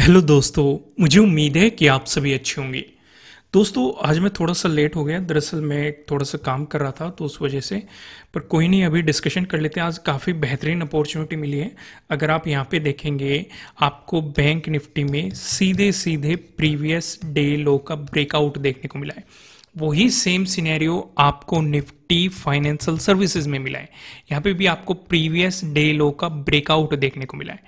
hello दोस्तों मुझे उम्मीद है कि आप सभी अच्छे होंगे दोस्तों आज मैं थोड़ा सा लेट हो गया दरअसल मैं थोड़ा सा काम कर रहा था तो उस वजह से पर कोई नहीं अभी डिस्कशन कर लेते हैं आज काफ़ी बेहतरीन अपॉर्चुनिटी मिली है अगर आप यहाँ पे देखेंगे आपको बैंक निफ्टी में सीधे सीधे प्रीवियस डे लो का ब्रेकआउट देखने को मिला है वही सेम सिनेरियो आपको निफ्टी फाइनेंशियल सर्विसेज में मिला है यहाँ पे भी आपको प्रीवियस डे लो का ब्रेकआउट देखने को मिला है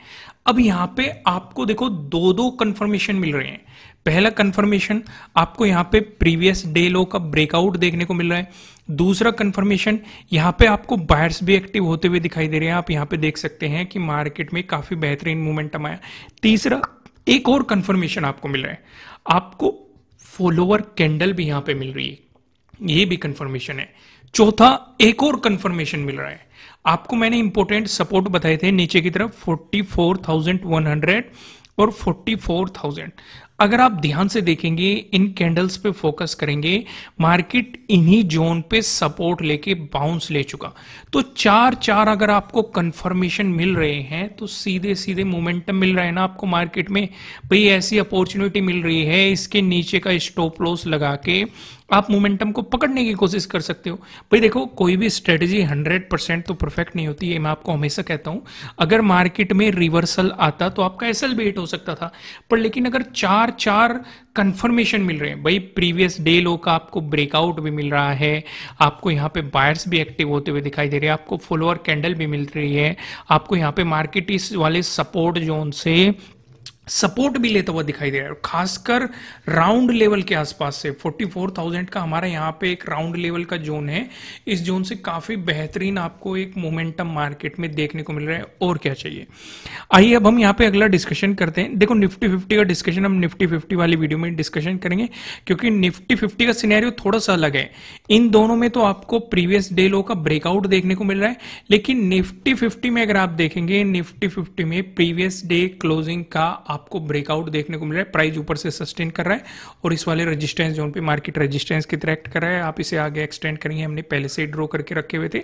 अब यहां पे आपको देखो दो दो कंफर्मेशन मिल रहे हैं पहला कंफर्मेशन आपको यहां पे प्रीवियस डे लो का ब्रेकआउट देखने को मिल रहा है दूसरा कंफर्मेशन यहां पे आपको बायर्स भी एक्टिव होते हुए दिखाई दे रहे हैं आप यहां पे देख सकते हैं कि मार्केट में काफी बेहतरीन मोमेंटम आया तीसरा एक और कंफर्मेशन आपको मिल रहा है आपको फॉलोअर कैंडल भी यहां पे मिल रही है ये भी कंफर्मेशन है चौथा एक और कंफर्मेशन मिल रहा है आपको मैंने इंपोर्टेंट सपोर्ट बताए थे नीचे की तरफ 44,100 और 44,000 अगर आप ध्यान से देखेंगे इन कैंडल्स पे फोकस करेंगे मार्केट इन्हीं जोन पे सपोर्ट लेके बाउंस ले चुका तो चार चार अगर आपको कंफर्मेशन मिल रहे हैं तो सीधे सीधे मोमेंटम मिल रहा है ना आपको मार्केट में भाई ऐसी अपॉर्चुनिटी मिल रही है इसके नीचे का स्टॉप लॉस लगा के आप मोमेंटम को पकड़ने की कोशिश कर सकते हो भाई देखो कोई भी स्ट्रेटजी 100 परसेंट तो परफेक्ट नहीं होती है मैं आपको हमेशा कहता हूं अगर मार्केट में रिवर्सल आता तो आपका एसल बेट हो सकता था पर लेकिन अगर चार चार कंफर्मेशन मिल रहे हैं भाई प्रीवियस डे लो का आपको ब्रेकआउट भी मिल रहा है आपको यहाँ पे बायर्स भी एक्टिव होते हुए दिखाई दे रहे हैं आपको फॉलोअर कैंडल भी मिल रही है आपको यहाँ पे मार्केट इस वाले सपोर्ट जोन से सपोर्ट भी लेता हुआ दिखाई दे रहा है खासकर राउंड लेवल के आसपास से 44,000 का हमारा यहाँ पे एक राउंड लेवल का जोन है इस जोन से काफ़ी बेहतरीन आपको एक मोमेंटम मार्केट में देखने को मिल रहा है और क्या चाहिए आइए अब हम यहाँ पे अगला डिस्कशन करते हैं देखो निफ्टी फिफ्टी का डिस्कशन हम निफ्टी फिफ्टी वाली वीडियो में डिस्कशन करेंगे क्योंकि निफ्टी फिफ्टी का सीनैरियो थोड़ा सा अलग है इन दोनों में तो आपको प्रीवियस डे लो का ब्रेकआउट देखने को मिल रहा है लेकिन निफ्टी फिफ्टी में अगर आप देखेंगे निफ्टी फिफ्टी में प्रीवियस डे क्लोजिंग का आपको ब्रेकआउट देखने को मिल रहा है प्राइस ऊपर से सस्टेन कर रहा है और इस वाले रजिस्टेंस जोन पे मार्केट रजिस्टेंस की तरह कर रहा है आप इसे आगे एक्सटेंड करेंगे हमने पहले से ड्रॉ करके रखे हुए थे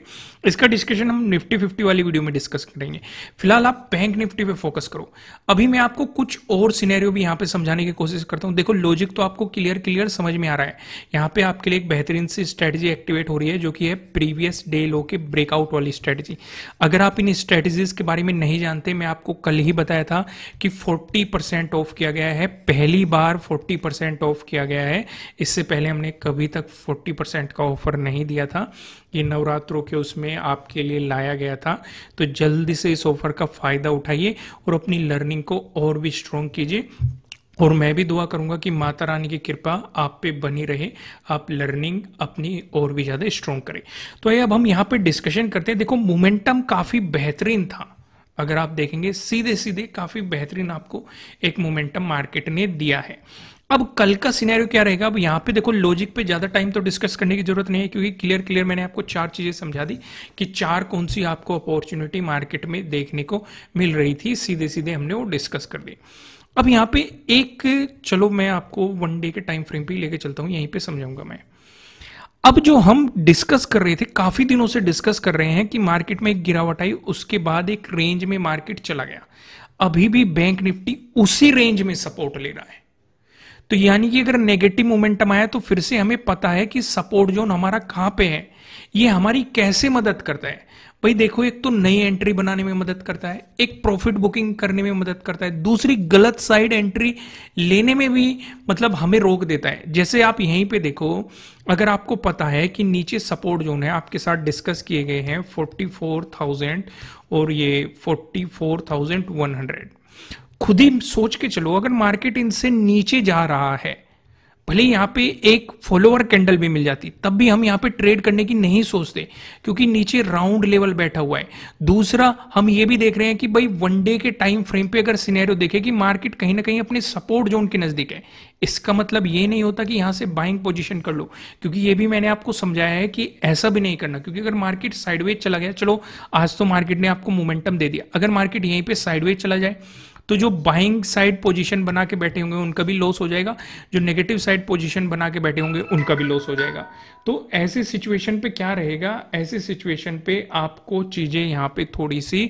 इसका डिस्कशन हम निफ्टी फिफ्टी वाली वीडियो में डिस्कस करेंगे फिलहाल आप बैंक निफ्टी पे फोकस करो अभी मैं आपको कुछ और सिनेरियो भी यहाँ पे समझाने की कोशिश करता हूँ देखो लॉजिक तो आपको क्लियर क्लियर समझ में आ रहा है यहाँ पे आपके लिए एक बेहतरीन सी स्ट्रेटेजी एक्टिवेट हो रही है जो कि है प्रीवियस डे लो के ब्रेकआउट वाली स्ट्रेटेजी अगर आप इन स्ट्रेटेजीज के बारे में नहीं जानते मैं आपको कल ही बताया था कि फोर्टी 40 परसेंट ऑफ किया गया है पहली बार 40 परसेंट ऑफ किया गया है इससे पहले हमने कभी तक 40 परसेंट का ऑफर नहीं दिया था ये नवरात्रों के उसमें आपके लिए लाया गया था तो जल्दी से इस ऑफर का फ़ायदा उठाइए और अपनी लर्निंग को और भी स्ट्रॉन्ग कीजिए और मैं भी दुआ करूंगा कि माता रानी की कृपा आप पे बनी रहे आप लर्निंग अपनी और भी ज़्यादा स्ट्रॉन्ग करें तो ये अब हम यहाँ पे डिस्कशन करते हैं देखो मोमेंटम काफ़ी बेहतरीन था अगर आप देखेंगे सीधे सीधे काफी बेहतरीन आपको एक मोमेंटम मार्केट ने दिया है अब कल का सिनेरियो क्या रहेगा अब यहाँ पे देखो लॉजिक पे ज्यादा टाइम तो डिस्कस करने की जरूरत नहीं है क्योंकि क्लियर क्लियर मैंने आपको चार चीजें समझा दी कि चार कौन सी आपको अपॉर्चुनिटी मार्केट में देखने को मिल रही थी सीधे सीधे हमने वो डिस्कस कर दी अब यहाँ पे एक चलो मैं आपको वन डे के टाइम फ्रेम पे लेके चलता हूँ यहीं पे समझाऊंगा मैं अब जो हम डिस्कस कर रहे थे काफी दिनों से डिस्कस कर रहे हैं कि मार्केट में एक गिरावट आई उसके बाद एक रेंज में मार्केट चला गया अभी भी बैंक निफ्टी उसी रेंज में सपोर्ट ले रहा है तो यानी कि अगर नेगेटिव मोमेंटम आया तो फिर से हमें पता है कि सपोर्ट जोन हमारा कहां पे है ये हमारी कैसे मदद करता है भाई देखो एक तो नई एंट्री बनाने में मदद करता है एक प्रॉफिट बुकिंग करने में मदद करता है दूसरी गलत साइड एंट्री लेने में भी मतलब हमें रोक देता है जैसे आप यहीं पे देखो अगर आपको पता है कि नीचे सपोर्ट जोन है आपके साथ डिस्कस किए गए हैं 44,000 और ये 44,100 खुद ही सोच के चलो अगर मार्केट इनसे नीचे जा रहा है भले यहाँ पे एक फॉलोअर कैंडल भी मिल जाती तब भी हम यहाँ पे ट्रेड करने की नहीं सोचते क्योंकि नीचे राउंड लेवल बैठा हुआ है दूसरा हम ये भी देख रहे हैं कि भाई वन डे के टाइम फ्रेम पे अगर सिनेरियो देखे कि मार्केट कहीं ना कहीं अपने सपोर्ट जोन के नजदीक है इसका मतलब ये नहीं होता कि यहां से बाइंग पोजिशन कर लो क्योंकि ये भी मैंने आपको समझाया है कि ऐसा भी नहीं करना क्योंकि अगर मार्केट साइडवेज चला गया चलो आज तो मार्केट ने आपको मोमेंटम दे दिया अगर मार्केट यहीं पर साइडवेज चला जाए तो जो बाइंग साइड पोजीशन बना के बैठे होंगे उनका भी लॉस हो जाएगा जो नेगेटिव साइड पोजीशन बना के बैठे होंगे उनका भी लॉस हो जाएगा तो ऐसे सिचुएशन पे क्या रहेगा ऐसे सिचुएशन पे आपको चीज़ें यहाँ पे थोड़ी सी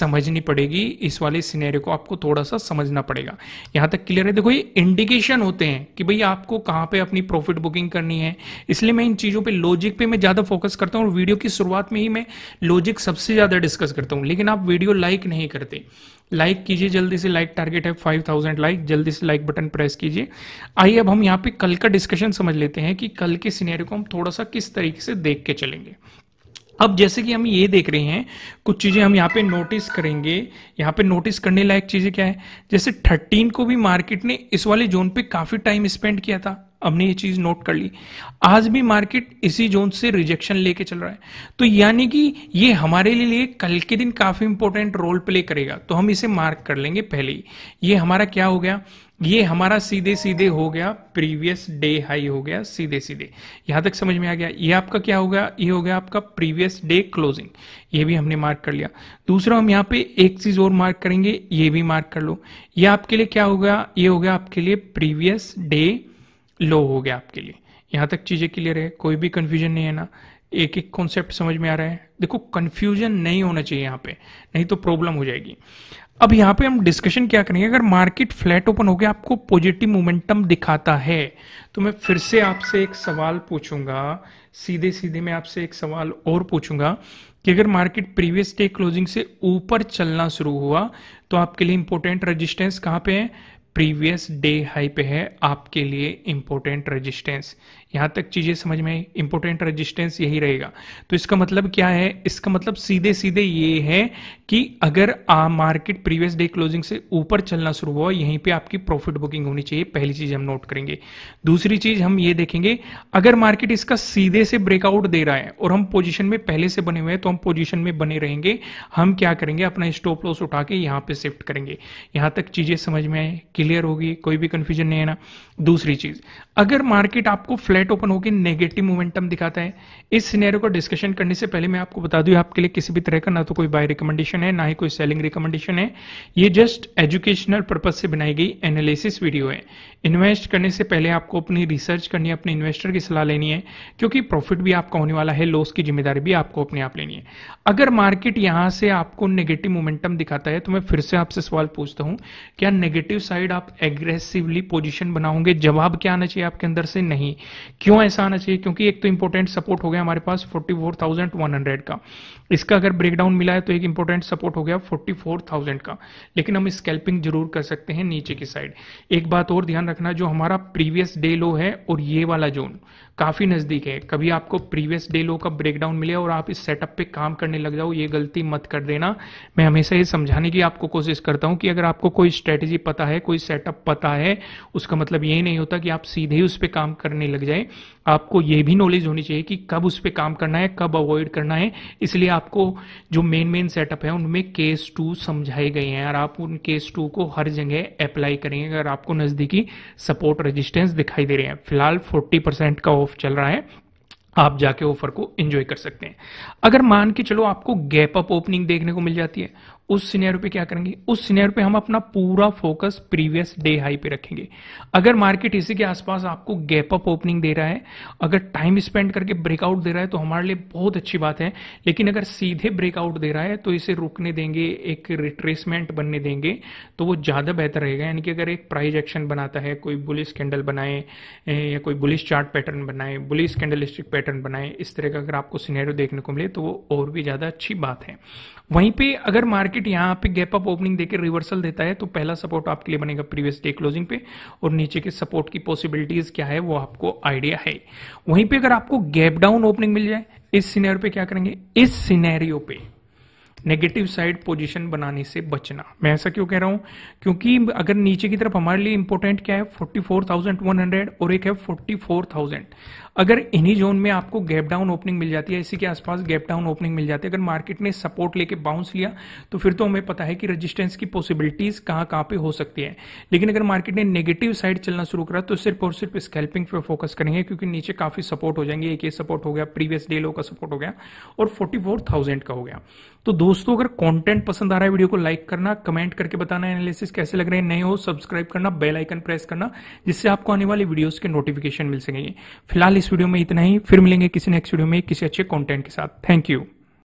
समझनी पड़ेगी इस वाले सिनेरियो को आपको थोड़ा सा समझना पड़ेगा यहाँ तक क्लियर है देखो ये इंडिकेशन होते हैं कि भाई आपको कहाँ पे अपनी प्रॉफिट बुकिंग करनी है इसलिए मैं इन चीज़ों पर लॉजिक पे मैं ज़्यादा फोकस करता हूँ और वीडियो की शुरुआत में ही मैं लॉजिक सबसे ज़्यादा डिस्कस करता हूँ लेकिन आप वीडियो लाइक नहीं करते लाइक कीजिए जल्दी जल्दी से लाइक टारगेट है 5000 लाइक जल्दी से लाइक बटन प्रेस कीजिए आइए अब हम यहाँ पे कल का डिस्कशन समझ लेते हैं कि कल के सिनेरियो को हम थोड़ा सा किस तरीके से देख के चलेंगे अब जैसे कि हम ये देख रहे हैं कुछ चीज़ें हम यहाँ पे नोटिस करेंगे यहाँ पे नोटिस करने लायक चीज़ें क्या है जैसे 13 को भी मार्केट ने इस वाले जोन पे काफ़ी टाइम स्पेंड किया था हमने ये चीज नोट कर ली आज भी मार्केट इसी जोन से रिजेक्शन लेके चल रहा है तो यानी कि ये हमारे लिए कल के दिन काफी इंपॉर्टेंट रोल प्ले करेगा तो हम इसे मार्क कर लेंगे पहले ही ये हमारा क्या हो गया ये हमारा सीधे सीधे हो गया प्रीवियस डे हाई हो गया सीधे सीधे यहां तक समझ में आ गया ये आपका क्या हो गया ये हो गया आपका प्रीवियस डे क्लोजिंग ये भी हमने मार्क कर लिया दूसरा हम यहाँ पे एक चीज और मार्क करेंगे ये भी मार्क कर लो ये आपके लिए क्या हो गया ये हो गया आपके लिए प्रीवियस डे लो हो गया आपके लिए यहाँ तक चीज़ें क्लियर है कोई भी कन्फ्यूजन नहीं है ना एक एक कॉन्सेप्ट समझ में आ रहा है देखो कन्फ्यूजन नहीं होना चाहिए यहाँ पे नहीं तो प्रॉब्लम हो जाएगी अब यहाँ पे हम डिस्कशन क्या करेंगे अगर मार्केट फ्लैट ओपन हो गया आपको पॉजिटिव मोमेंटम दिखाता है तो मैं फिर से आपसे एक सवाल पूछूंगा सीधे सीधे मैं आपसे एक सवाल और पूछूंगा कि अगर मार्केट प्रीवियस डे क्लोजिंग से ऊपर चलना शुरू हुआ तो आपके लिए इंपॉर्टेंट रजिस्टेंस कहाँ पे है प्रीवियस डे हाई पे है आपके लिए इम्पोर्टेंट रेजिस्टेंस यहाँ तक चीज़ें समझ में आई इम्पोर्टेंट रजिस्टेंस यही रहेगा तो इसका मतलब क्या है इसका मतलब सीधे सीधे ये है कि अगर आ मार्केट प्रीवियस डे क्लोजिंग से ऊपर चलना शुरू हुआ यहीं पे आपकी प्रॉफिट बुकिंग होनी चाहिए पहली चीज़ हम नोट करेंगे दूसरी चीज़ हम ये देखेंगे अगर मार्केट इसका सीधे से ब्रेकआउट दे रहा है और हम पोजिशन में पहले से बने हुए हैं तो हम पोजिशन में बने रहेंगे हम क्या करेंगे अपना स्टॉप लॉस उठा के यहाँ पे शिफ्ट करेंगे यहाँ तक चीज़ें समझ में आए क्लियर होगी कोई भी कन्फ्यूजन नहीं है ना दूसरी चीज अगर मार्केट आपको फ्लैट ओपन होकर नेगेटिव मोमेंटम दिखाता है इस सिनेरियो का डिस्कशन करने से पहले मैं आपको बता दूं आपके लिए किसी भी तरह का ना तो कोई बाय रिकमेंडेशन है ना ही कोई सेलिंग रिकमेंडेशन है ये जस्ट एजुकेशनल पर्पज से बनाई गई एनालिसिस वीडियो है इन्वेस्ट करने से पहले आपको अपनी रिसर्च करनी है अपने इन्वेस्टर की सलाह लेनी है क्योंकि प्रॉफिट भी आपका होने वाला है लॉस की जिम्मेदारी भी आपको अपने आप लेनी है अगर मार्केट यहां से आपको नेगेटिव मोमेंटम दिखाता है तो मैं फिर से आपसे सवाल पूछता हूं क्या नेगेटिव साइड आप एग्रेसिवली पोजिशन बनाओगे क्योंकि जवाब क्या आना चाहिए आपके अंदर से नहीं क्यों ऐसा आना चाहिए क्योंकि एक तो इंपॉर्टेंट सपोर्ट हो गया हमारे पास forty four thousand one hundred का इसका अगर ब्रेकडाउन मिला है तो एक इंपॉर्टेंट सपोर्ट हो गया फोर्टी फोर थाउजेंड का लेकिन हम स्कैल्पिंग जरूर कर सकते हैं नीचे की साइड एक बात और ध्यान रखना जो हमारा प्रीवियस डे लो है और ये वाला जोन काफी नजदीक है कभी आपको प्रीवियस डे लो का ब्रेकडाउन मिले और आप इस सेटअप पे काम करने लग जाओ ये गलती मत कर देना मैं हमेशा ये समझाने की आपको कोशिश करता हूं कि अगर आपको कोई स्ट्रेटेजी पता है कोई सेटअप पता है उसका मतलब ये ये नहीं होता कि आप सीधे उस पर काम करने लग जाए आपको ये भी नॉलेज होनी चाहिए कि कब उस पर काम करना है कब अवॉइड करना है इसलिए आपको जो मेन मेन सेटअप है उनमें केस टू समझाए गए हैं और आप उन केस टू को हर जगह अप्लाई करेंगे अगर आपको नज़दीकी सपोर्ट रजिस्टेंस दिखाई दे रहे हैं फिलहाल फोर्टी परसेंट का ऑफ चल रहा है आप जाके ऑफर को एंजॉय कर सकते हैं अगर मान के चलो आपको गैप अप ओपनिंग देखने को मिल जाती है उस सीनियर पे क्या करेंगे उस सीनियर पे हम अपना पूरा फोकस प्रीवियस डे हाई पे रखेंगे अगर मार्केट इसी के आसपास आपको गैप अप ओपनिंग दे रहा है अगर टाइम स्पेंड करके ब्रेकआउट दे रहा है तो हमारे लिए बहुत अच्छी बात है लेकिन अगर सीधे ब्रेकआउट दे रहा है तो इसे रुकने देंगे एक रिट्रेसमेंट बनने देंगे तो वो ज़्यादा बेहतर रहेगा यानी कि अगर एक प्राइज एक्शन बनाता है कोई बुलिस कैंडल बनाए या कोई बुलिस चार्ट पैटर्न बनाए बुलिस कैंडल स्टिक पैटर्न बनाए इस तरह का अगर आपको सीनेरियो देखने को मिले तो वो और भी ज़्यादा अच्छी बात है वहीं पर अगर मार्केट मार्केट यहाँ पे गैप अप ओपनिंग देकर रिवर्सल देता है तो पहला सपोर्ट आपके लिए बनेगा प्रीवियस डे क्लोजिंग पे और नीचे के सपोर्ट की पॉसिबिलिटीज क्या है वो आपको आइडिया है वहीं पे अगर आपको गैप डाउन ओपनिंग मिल जाए इस सिनेरियो पे क्या करेंगे इस सिनेरियो पे नेगेटिव साइड पोजीशन बनाने से बचना मैं ऐसा क्यों कह रहा हूं क्योंकि अगर नीचे की तरफ हमारे लिए इंपॉर्टेंट क्या है 44,100 और एक है 44,000 अगर इन्हीं जोन में आपको गैप डाउन ओपनिंग मिल जाती है इसी के आसपास गैप डाउन ओपनिंग मिल जाती है अगर मार्केट ने सपोर्ट लेके बाउंस लिया तो फिर तो हमें पता है कि रजिस्टेंस की पॉसिबिलिटीज कहां कहां पर हो सकती है लेकिन अगर मार्केट ने नेगेटिव साइड चलना शुरू करा तो सिर्फ और सिर्फ स्कैल्पिंग पे फोकस करेंगे क्योंकि नीचे काफी सपोर्ट हो जाएंगे एक ये सपोर्ट हो गया प्रीवियस डे लो का सपोर्ट हो गया और फोर्टी का हो गया तो दो दोस्तों अगर कंटेंट पसंद आ रहा है वीडियो को लाइक करना कमेंट करके बताना एनालिसिस कैसे लग रहे हैं नए हो सब्सक्राइब करना बेल आइकन प्रेस करना जिससे आपको आने वाले वीडियोस के नोटिफिकेशन मिल सकेंगे फिलहाल इस वीडियो में इतना ही फिर मिलेंगे किसी नेक्स्ट वीडियो में किसी अच्छे कॉन्टेंट के साथ थैंक यू